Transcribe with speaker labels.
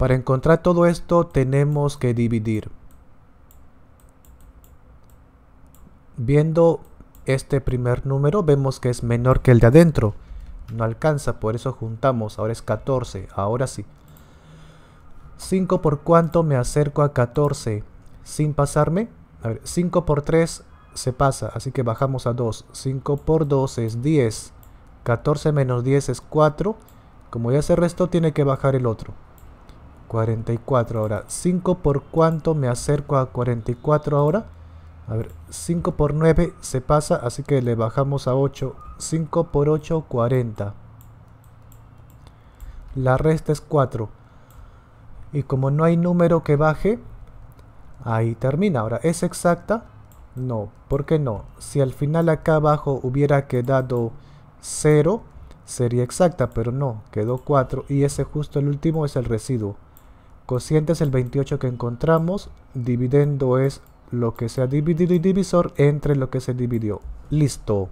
Speaker 1: Para encontrar todo esto tenemos que dividir. Viendo este primer número vemos que es menor que el de adentro. No alcanza, por eso juntamos. Ahora es 14, ahora sí. 5 por cuánto me acerco a 14 sin pasarme. A ver, 5 por 3 se pasa, así que bajamos a 2. 5 por 2 es 10. 14 menos 10 es 4. Como ya se resto, tiene que bajar el otro. 44 ahora. 5 por cuánto me acerco a 44 ahora. A ver, 5 por 9 se pasa, así que le bajamos a 8. 5 por 8, 40. La resta es 4. Y como no hay número que baje, ahí termina. Ahora, ¿es exacta? No, ¿por qué no? Si al final acá abajo hubiera quedado 0, sería exacta, pero no, quedó 4 y ese justo el último es el residuo. Cociente es el 28 que encontramos. Dividendo es lo que se ha dividido y divisor entre lo que se dividió. Listo.